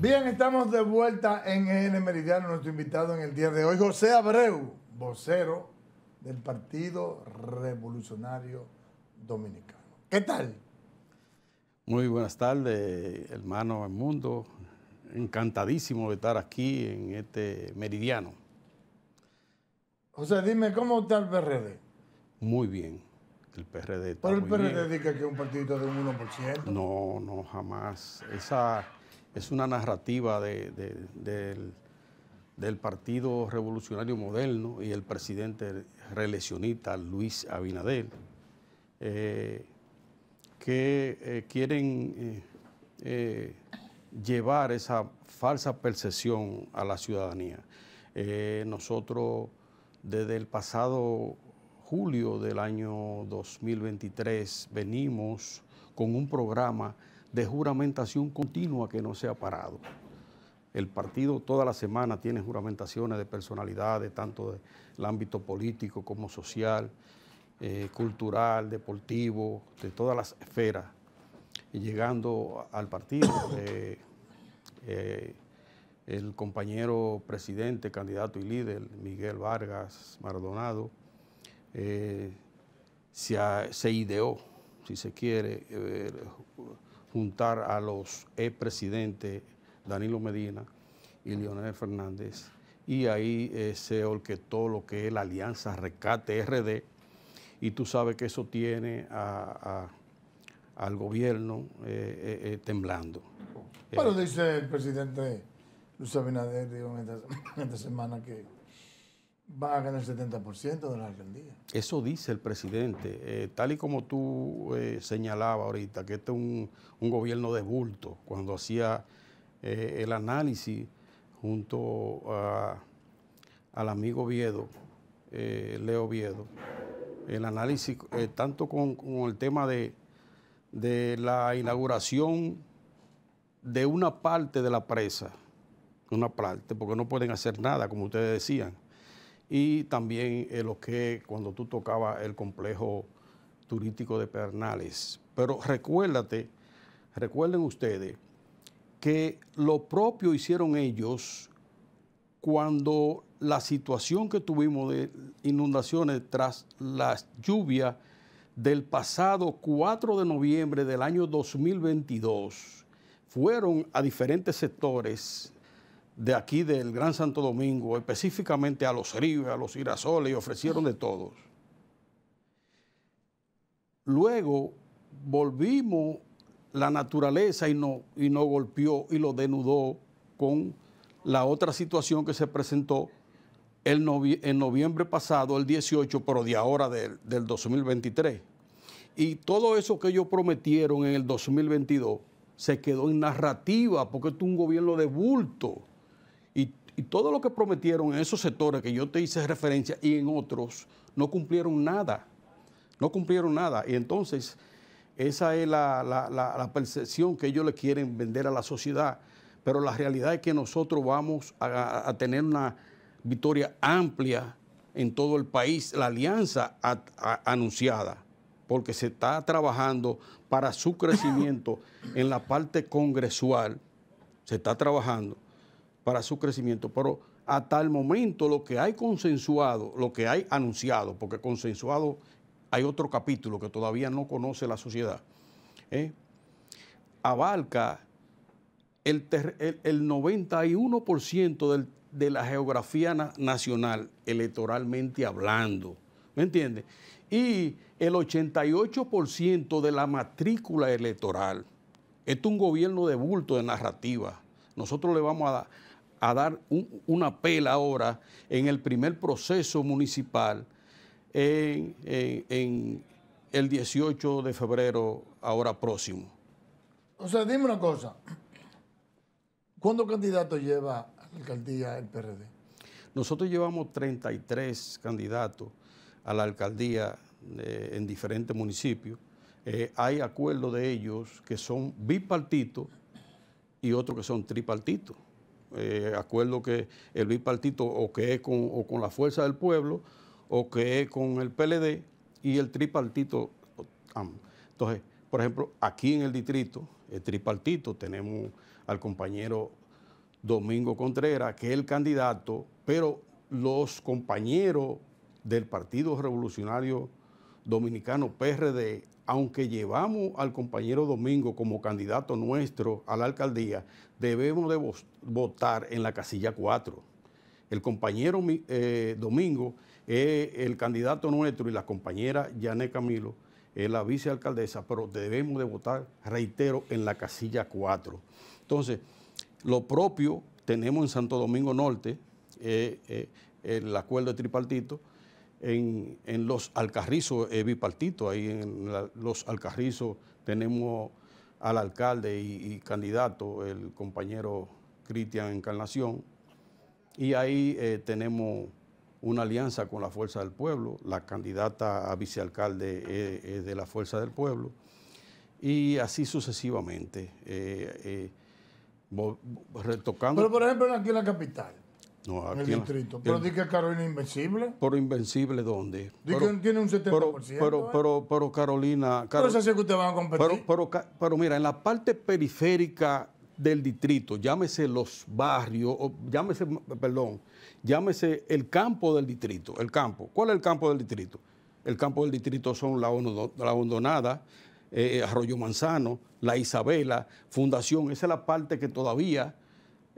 Bien, estamos de vuelta en el Meridiano, nuestro invitado en el día de hoy, José Abreu, vocero del Partido Revolucionario Dominicano. ¿Qué tal? Muy buenas tardes, hermano del mundo. Encantadísimo de estar aquí en este Meridiano. José, dime, ¿cómo está el PRD? Muy bien. El PRD está Pero el PRD dice que es un partido de un 1%. No, no, jamás. Esa es una narrativa del, Partido Revolucionario Moderno y el presidente reeleccionista Luis Abinader, eh, que eh, quieren eh, llevar esa falsa percepción a la ciudadanía. nosotros, desde el pasado julio del año 2023, venimos con un programa de juramentación continua que no se ha parado. El partido toda la semana tiene juramentaciones de personalidades, tanto del ámbito político como social, eh, cultural, deportivo, de todas las esferas. Y llegando al partido, eh, eh, el compañero presidente, candidato y líder, Miguel Vargas Mardonado, se, se, ideó, si se quiere, juntar a los expresidentes Danilo Medina y Leonel Fernández. Y ahí eh, se orquestó lo que es la Alianza Rescate RD. Y tú sabes que eso tiene al gobierno eh, eh, temblando. Pero dice el presidente Luis Abinader, digo, esta semana que va a ganar el 70% de la alcaldía Eso dice el presidente. Eh, tal y como tú eh, señalabas ahorita, que este es un, gobierno de bulto, cuando hacía eh, el análisis junto a, al amigo Viedo, eh, Leo Viedo, el análisis tanto con, el tema de, de la inauguración de una parte de la presa, una parte, porque no pueden hacer nada, como ustedes decían y también eh, lo que cuando tú tocabas el complejo turístico de Pernales. Pero recuérdate, recuerden ustedes, que lo propio hicieron ellos cuando la situación que tuvimos de inundaciones tras la lluvia del pasado 4 de noviembre del año 2022 fueron a diferentes sectores de aquí del Gran Santo Domingo, específicamente a los ríos a los Girasoles, y ofrecieron de todos. Luego volvimos la naturaleza y, no, y no golpeó y lo denudó con la otra situación que se presentó el en noviembre pasado, el 18, pero de ahora del, 2023. Y todo eso que ellos prometieron en el 2022 se quedó en narrativa porque es un gobierno de bulto. Y, todo lo que prometieron en esos sectores que yo te hice referencia y en otros, no cumplieron nada. No cumplieron nada. Y entonces, esa es la, percepción que ellos le quieren vender a la sociedad. Pero la realidad es que nosotros vamos a, tener una victoria amplia en todo el país, la alianza anunciada, porque se está trabajando para su crecimiento en la parte congresual, se está trabajando para su crecimiento. Pero hasta el momento lo que hay consensuado, lo que hay anunciado, porque consensuado hay otro capítulo que todavía no conoce la sociedad, ¿eh? abarca el, 91% de la geografía nacional, electoralmente hablando. ¿Me entiendes? Y el 88% de la matrícula electoral. Esto es un gobierno de bulto, de narrativa. Nosotros le vamos a dar a dar una pela ahora en el primer proceso municipal en, el 18 de febrero, ahora próximo. O sea, dime una cosa. ¿Cuántos candidatos lleva la alcaldía el PRD? Nosotros llevamos 33 candidatos a la alcaldía eh, en diferentes municipios. Eh, hay acuerdos de ellos que son bipartitos y otros que son tripartitos. Eh, acuerdo que el bipartito o que es con, con la fuerza del pueblo o que es con el PLD y el tripartito. Entonces, por ejemplo, aquí en el distrito, el tripartito, tenemos al compañero Domingo Contreras, que es el candidato, pero los compañeros del Partido Revolucionario Dominicano PRD aunque llevamos al compañero Domingo como candidato nuestro a la alcaldía, debemos de votar en la casilla 4. El compañero eh, Domingo es el candidato nuestro y la compañera Yané Camilo es la vicealcaldesa, pero debemos de votar, reitero, en la casilla 4. Entonces, lo propio tenemos en Santo Domingo Norte, eh, eh, el acuerdo tripartito, en, los Alcarrizos bipartito, ahí en los Alcarrizos tenemos al alcalde y, candidato, el compañero Cristian Encarnación, y ahí eh, tenemos una alianza con la Fuerza del Pueblo, la candidata a vicealcalde de la Fuerza del Pueblo, y así sucesivamente. Eh, eh, retocando. Pero por ejemplo aquí en la capital, no, el distrito. pero dice que Carolina invencible. Pero invencible, ¿dónde? Dice que tiene un 70%. ¿eh? Pero, pero, pero, Carolina. pero es que ustedes van a competir. Pero, mira, en la parte periférica del distrito, llámese los barrios, llámese, perdón, llámese el campo del distrito, el campo. ¿Cuál es el campo del distrito? El campo del distrito son la, Hondonada, eh, Arroyo Manzano, La Isabela, Fundación, esa es la parte que todavía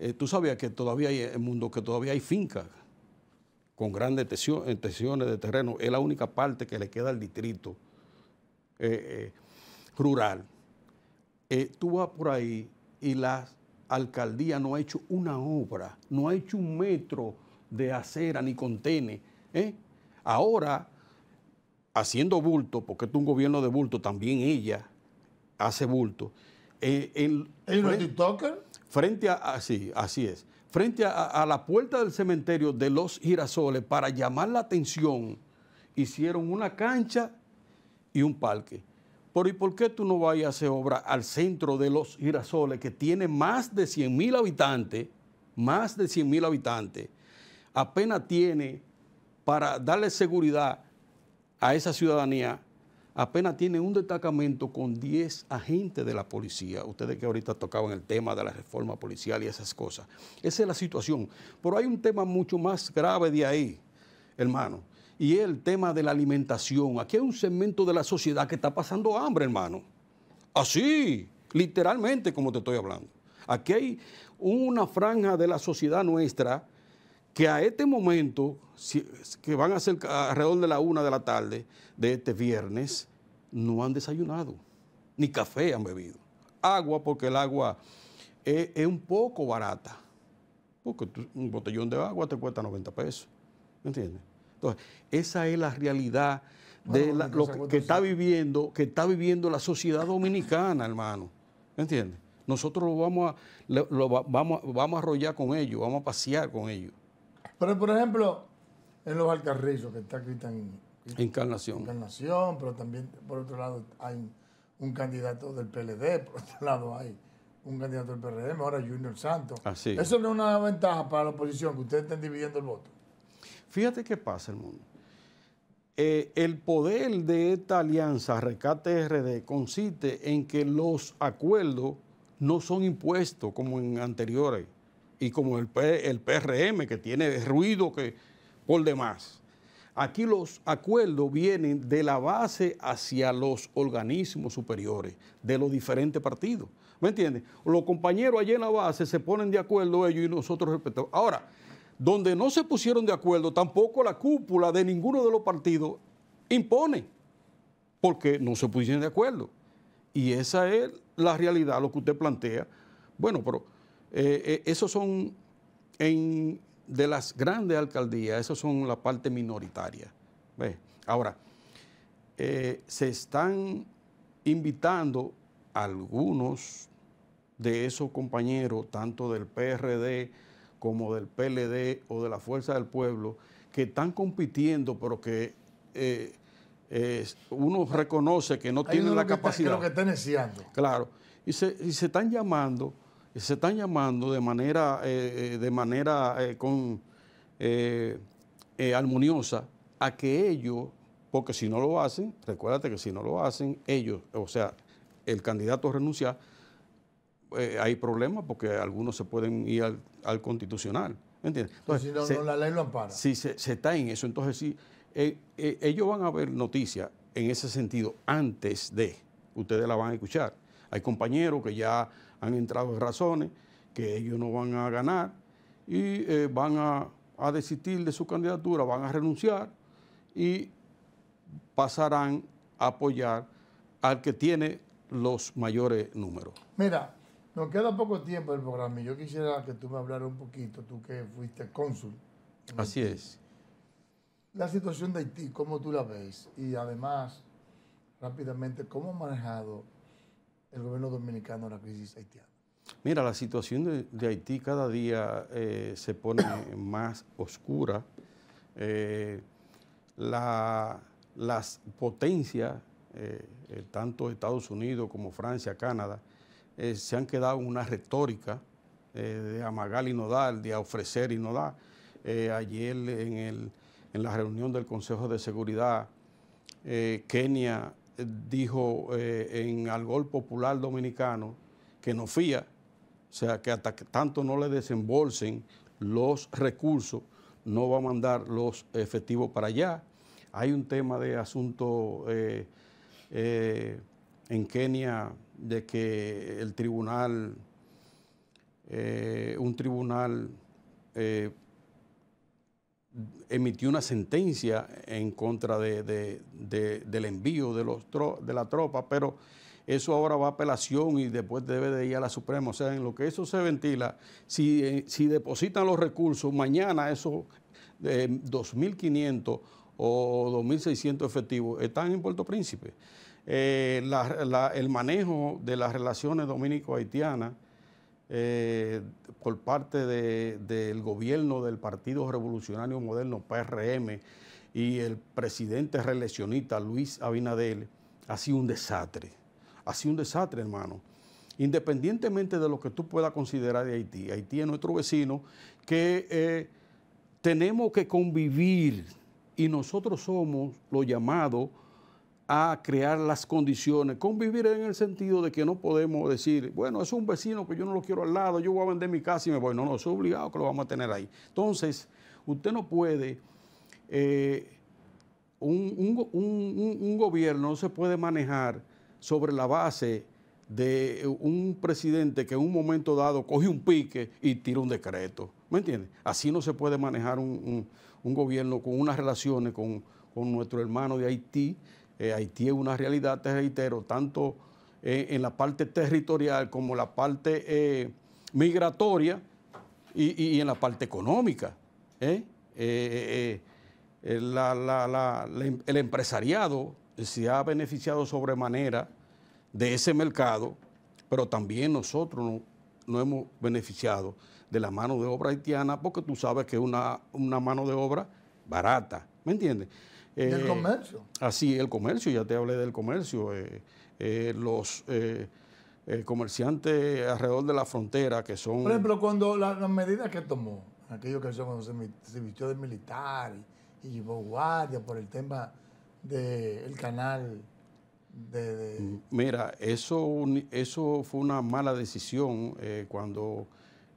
eh, tú sabías que todavía hay mundo que todavía hay fincas con grandes tensiones eh, de terreno. Es la única parte que le queda al distrito eh, rural. tú vas por ahí y la alcaldía no ha hecho una obra, no ha hecho un metro de acera ni contene. Ahora, haciendo bulto, porque es un gobierno de bulto, también ella hace bulto. ¿Es un TikToker? frente a, así, ah, así es, frente a, la puerta del cementerio de los girasoles para llamar la atención, hicieron una cancha y un parque. Por ¿y por qué tú no vas a hacer obra al centro de los girasoles que tiene más de 100.000 mil habitantes, más de 100 mil habitantes, apenas tiene para darle seguridad a esa ciudadanía apenas tiene un destacamento con 10 agentes de la policía. Ustedes que ahorita tocaban el tema de la reforma policial y esas cosas. Esa es la situación. Pero hay un tema mucho más grave de ahí, hermano. Y es el tema de la alimentación. Aquí hay un segmento de la sociedad que está pasando hambre, hermano. Así, literalmente, como te estoy hablando. Aquí hay una franja de la sociedad nuestra que a este momento, que van a ser alrededor de la una de la tarde de este viernes, no han desayunado, ni café han bebido. Agua, porque el agua es, un poco barata, porque un botellón de agua te cuesta 90 pesos, ¿me entiendes? Entonces, esa es la realidad de lo que, está viviendo, que está viviendo la sociedad dominicana, hermano, ¿me entiendes? Nosotros lo vamos a, vamos, vamos a arrollar con ellos, vamos a pasear con ellos. Pero, por ejemplo, en los Alcarrizos, que está en Encarnación. Encarnación, pero también, por otro lado, hay un candidato del PLD, por otro lado, hay un candidato del PRM, ahora Junior Santos. Eso no es una ventaja para la oposición, que ustedes estén dividiendo el voto. Fíjate qué pasa, hermano. Eh, el poder de esta alianza Rescate RD consiste en que los acuerdos no son impuestos como en anteriores y como el, el PRM, que tiene ruido que, por demás. Aquí los acuerdos vienen de la base hacia los organismos superiores de los diferentes partidos. ¿Me entiendes? Los compañeros allí en la base se ponen de acuerdo ellos y nosotros respetamos. Ahora, donde no se pusieron de acuerdo, tampoco la cúpula de ninguno de los partidos impone, porque no se pusieron de acuerdo. Y esa es la realidad, lo que usted plantea. Bueno, pero eh, eh, esos son de las grandes alcaldías, esos son la parte minoritaria. Ve. Ahora, eh, se están invitando algunos de esos compañeros, tanto del PRD como del PLD o de la Fuerza del Pueblo, que están compitiendo, pero que uno reconoce que no tienen la capacidad. que Claro. Y se, y se están llamando eh, se están llamando de manera, eh, eh, de manera con, armoniosa a que ellos, porque si no lo hacen, recuérdate que si no lo hacen, ellos, o sea, el candidato renuncia, hay problemas porque algunos se pueden ir al, constitucional. ¿Me entiendes? Pues entonces, si no, la ley lo ampara. Sí, se, se, está en eso. Entonces, sí, ellos van a ver noticias en ese sentido antes de, ustedes la van a escuchar. Hay compañeros que ya han entrado en razones, que ellos no van a ganar y eh, van a, a desistir de su candidatura, van a renunciar y pasarán a apoyar al que tiene los mayores números. Mira, nos queda poco tiempo del programa y yo quisiera que tú me hablaras un poquito, tú que fuiste cónsul. Así es. La situación de Haití, ¿cómo tú la ves? Y además, rápidamente, ¿cómo ha manejado el gobierno dominicano en la crisis haitiana? Mira, la situación de, Haití cada día eh, se pone más oscura. Eh, las potencias, eh, tanto Estados Unidos como Francia, Canadá, se han quedado en una retórica de amagar y no dar, de ofrecer y no dar. ayer en, la reunión del Consejo de Seguridad, Kenia eh, dijo eh, en en Gol Popular Dominicano que no fía, o sea, que hasta que tanto no le desembolsen los recursos, no va a mandar los efectivos para allá. Hay un tema de asunto eh, en Kenia de que el tribunal, un tribunal emitió una sentencia en contra del envío de, la tropa, pero eso ahora va a apelación y después debe de ir a la Suprema. O sea, en lo que eso se ventila, si, eh, depositan los recursos, mañana esos 2.500 eh, o 2.600 efectivos están en Puerto Príncipe. Eh, el manejo de las relaciones dominico-haitianas eh, por parte del gobierno del Partido Revolucionario Moderno, PRM, y el presidente reeleccionista Luis Abinadel, ha sido un desastre. Ha sido un desastre, hermano. Independientemente de lo que tú puedas considerar de Haití, Haití es nuestro vecino, que eh, tenemos que convivir y nosotros somos lo llamados a crear las condiciones. Convivir en el sentido de que no podemos decir, bueno, es un vecino, que yo no lo quiero al lado, yo voy a vender mi casa y me voy. No, no, soy obligado que lo vamos a tener ahí. Entonces, usted no puede, eh, un, gobierno no se puede manejar sobre la base de un presidente que en un momento dado coge un pique y tira un decreto. ¿Me entiende? Así no se puede manejar un, gobierno con unas relaciones con, nuestro hermano de Haití, eh, Haití es una realidad, te reitero, tanto eh, en la parte territorial como la parte eh, migratoria y, en la parte económica. Em, el empresariado se ha beneficiado sobremanera de ese mercado, pero también nosotros no hemos beneficiado de la mano de obra haitiana porque tú sabes que es una, una mano de obra barata, ¿me entiendes? el eh, comercio. Así, ah, el comercio, ya te hablé del comercio. Eh, eh, los comerciantes alrededor de la frontera que son... Por ejemplo, cuando las medidas que tomó, aquello que se, vistió de militar y, llevó guardia por el tema del canal Mira, eso, eso fue una mala decisión cuando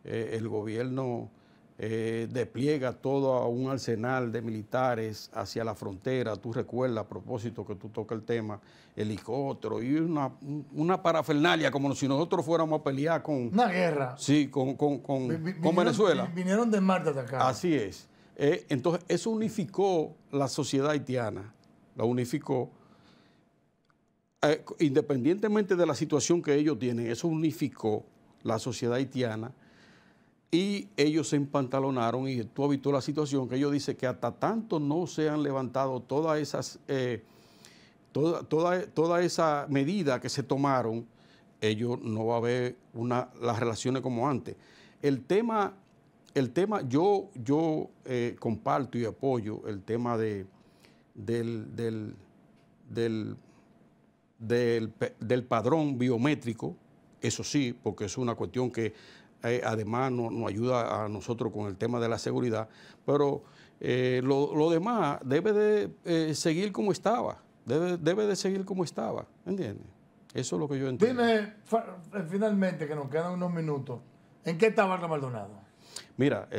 el gobierno... Eh, despliega todo un arsenal de militares hacia la frontera. Tú recuerdas, a propósito que tú tocas el tema, helicóptero y una, parafernalia, como si nosotros fuéramos a pelear con... Una guerra. Sí, con, Venezuela. Vinieron de Marte acá. Así es. Eh, entonces, eso unificó la sociedad haitiana, la unificó. Eh, independientemente de la situación que ellos tienen, eso unificó la sociedad haitiana y ellos se empantalonaron y tú visto la situación que ellos dicen que hasta tanto no se han levantado todas esas, medidas eh, toda, toda, esa medida que se tomaron, ellos no va a haber una, las relaciones como antes. El tema, el tema yo, yo eh, comparto y apoyo el tema de, del, del padrón biométrico, eso sí, porque es una cuestión que eh, además nos no ayuda a nosotros con el tema de la seguridad, pero eh, lo, demás debe de eh, seguir como estaba, debe, de seguir como estaba, ¿entiendes? Eso es lo que yo entiendo. Dime, finalmente, que nos quedan unos minutos, ¿en qué estaba la Maldonado? Mira,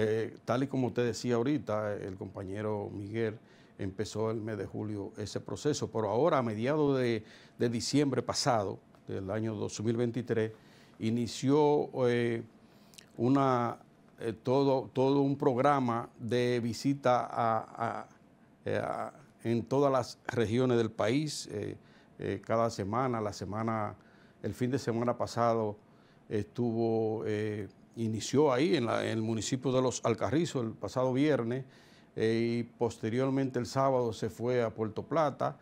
tal y como te decía ahorita, el compañero Miguel empezó el mes de julio ese proceso, pero ahora a mediados de, diciembre pasado, del año 2023, inició una, eh, todo, todo un programa de visita eh, en todas las regiones del país, eh, cada semana, la semana, el fin de semana pasado estuvo, inició ahí en, el municipio de Los Alcarrizos el pasado viernes y posteriormente el sábado se fue a Puerto Plata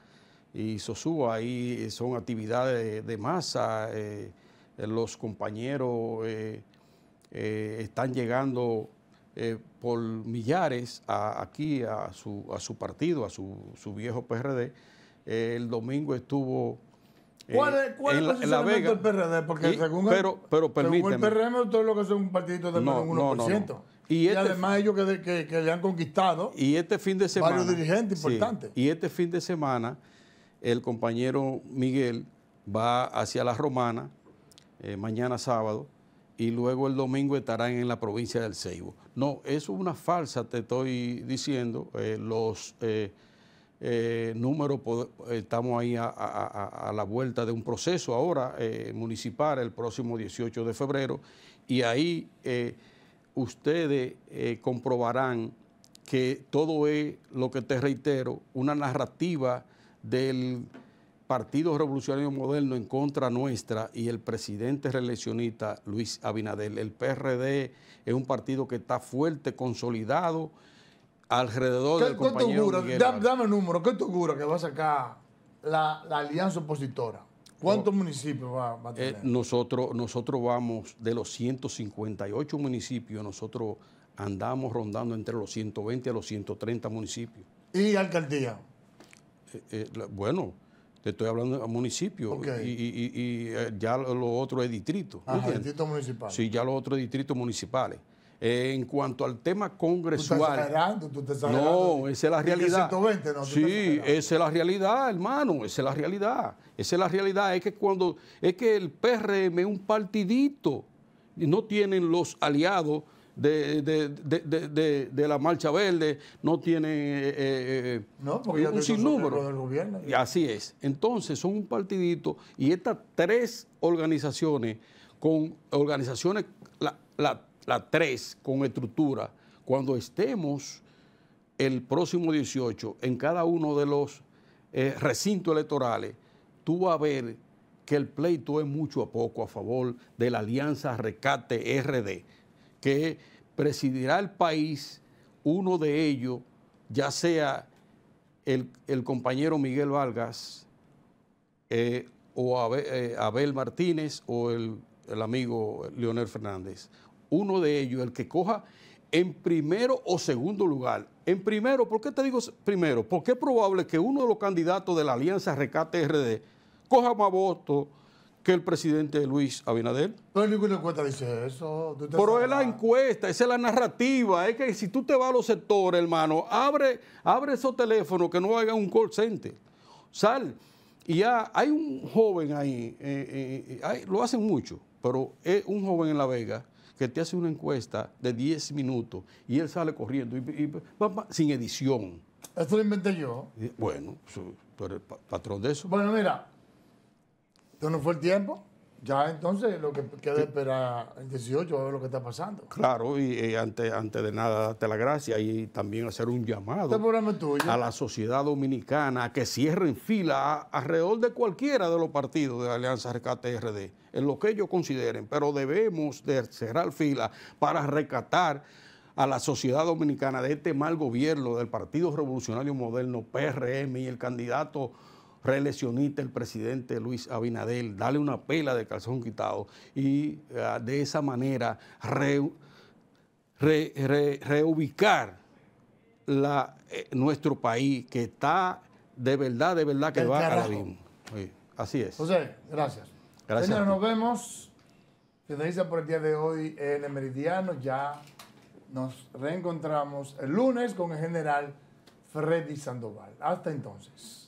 y Sosúa, ahí son actividades de masa, los compañeros eh, están llegando eh, por millares aquí a su, partido, a su, viejo PRD. Eh, el domingo estuvo... ¿Cuál es, cuál en, la Vega. del PRD? Porque según, el, pero, pero según el PRM, todo lo que son un partidito de menos un 1%. Y, este además ellos que, le han conquistado y este fin de semana, varios dirigentes importantes. y este fin de semana el compañero Miguel va hacia la Romana, mañana sábado, y luego el domingo estarán en la provincia del Ceibo. No, eso es una falsa, te estoy diciendo. Eh, los eh, eh, números, estamos ahí a, la vuelta de un proceso ahora municipal el próximo 18 de febrero y ahí ustedes comprobarán que todo es, lo que te reitero, una narrativa del Partido Revolucionario Moderno en contra nuestra y el presidente reeleccionista Luis Abinadel. El PRD es un partido que está fuerte, consolidado alrededor del compañero dame el número, ¿qué te jura que va a sacar la, alianza opositora? ¿Cuántos municipios va, a eh, tener? nosotros, nosotros vamos de los 158 municipios, nosotros andamos rondando entre los 120 a los 130 municipios. ¿Y alcaldía? Eh, eh, bueno, te estoy hablando de municipio y, eh, ya lo otro es distrito. Ah, distrito municipal. Sí, ya los otros distritos municipales. en cuanto al tema congresual. no, esa es la realidad. sí, esa es la realidad, hermano, esa es la realidad. Esa es la realidad. Es que cuando, es que el PRM es un partidito. No tienen los aliados de, la Marcha Verde, no tiene eh, eh, eh, un sinnúmero. Del gobierno. Y así es. Entonces son un partidito y estas tres organizaciones, con organizaciones, las tres con estructura, cuando estemos el próximo 18 en cada uno de los recintos electorales, tú vas a ver que el pleito es mucho a poco a favor de la alianza Recate RD que presidirá el país, uno de ellos, ya sea el, compañero Miguel Vargas eh, o eh, Abel, Martínez o el, amigo Leonel Fernández. Uno de ellos, el que coja en primero o segundo lugar. En primero, ¿por qué te digo primero? Porque es probable que uno de los candidatos de la Alianza Recate RD coja más votos que el presidente Luis Abinader. No hay ninguna encuesta dice eso. Pero es la encuesta, esa es la narrativa. Es que si tú te vas a los sectores, hermano, abre, abre esos teléfonos que no haga un call center. Sal. Y ya hay un joven ahí, eh, eh, eh, lo hacen mucho, pero es un joven en La Vega que te hace una encuesta de 10 minutos y él sale corriendo y, sin edición. Esto lo inventé yo. Bueno, pero el patrón de eso. Bueno, mira, no fue el tiempo. Ya entonces lo que queda esperar el 18 a ver lo que está pasando. Claro, y, antes, de nada darte la gracia y también hacer un llamado este a la sociedad dominicana que cierren fila alrededor de cualquiera de los partidos de la Alianza Rescate RD, en lo que ellos consideren, pero debemos de cerrar fila para rescatar a la sociedad dominicana de este mal gobierno del Partido Revolucionario Moderno, PRM y el candidato reeleccionista el presidente Luis Abinadel, dale una pela de calzón quitado y ah, de esa manera reubicar eh, nuestro país que está de verdad, de verdad que va a al así es. José, gracias. Gracias. nos vemos. Finaliza por el día de hoy en el Meridiano. Ya nos reencontramos el lunes con el general Freddy Sandoval. Hasta entonces.